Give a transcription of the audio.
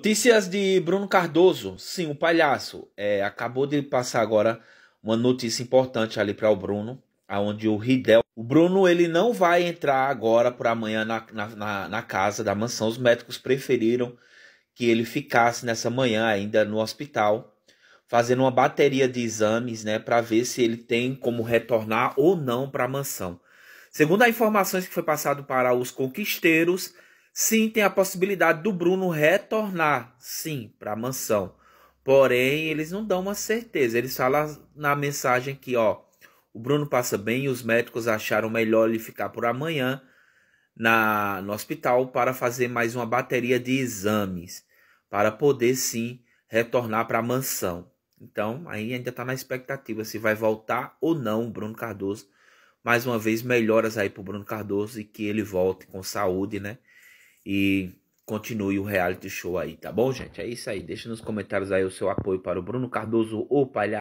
Notícias de Bruno Cardoso. Sim, o palhaço. É, acabou de passar agora uma notícia importante ali para o Bruno, aonde o Ridel. O Bruno ele não vai entrar agora por amanhã na, na, na, casa da mansão. Os médicos preferiram que ele ficasse nessa manhã ainda no hospital, fazendo uma bateria de exames, né, para ver se ele tem como retornar ou não para a mansão. Segundo as informações que foi passado para os conquisteiros, Sim, tem a possibilidade do Bruno retornar, sim, para a mansão. Porém, eles não dão uma certeza. Eles falam na mensagem que, ó, o Bruno passa bem e os médicos acharam melhor ele ficar por amanhã na, no hospital para fazer mais uma bateria de exames, para poder sim retornar para a mansão. Então, aí ainda está na expectativa se vai voltar ou não o Bruno Cardoso. Mais uma vez, melhoras aí para o Bruno Cardoso e que ele volte com saúde, né? E continue o reality show aí, tá bom, gente? É isso aí. Deixa nos comentários aí o seu apoio para o Bruno Cardoso ou Palhaço.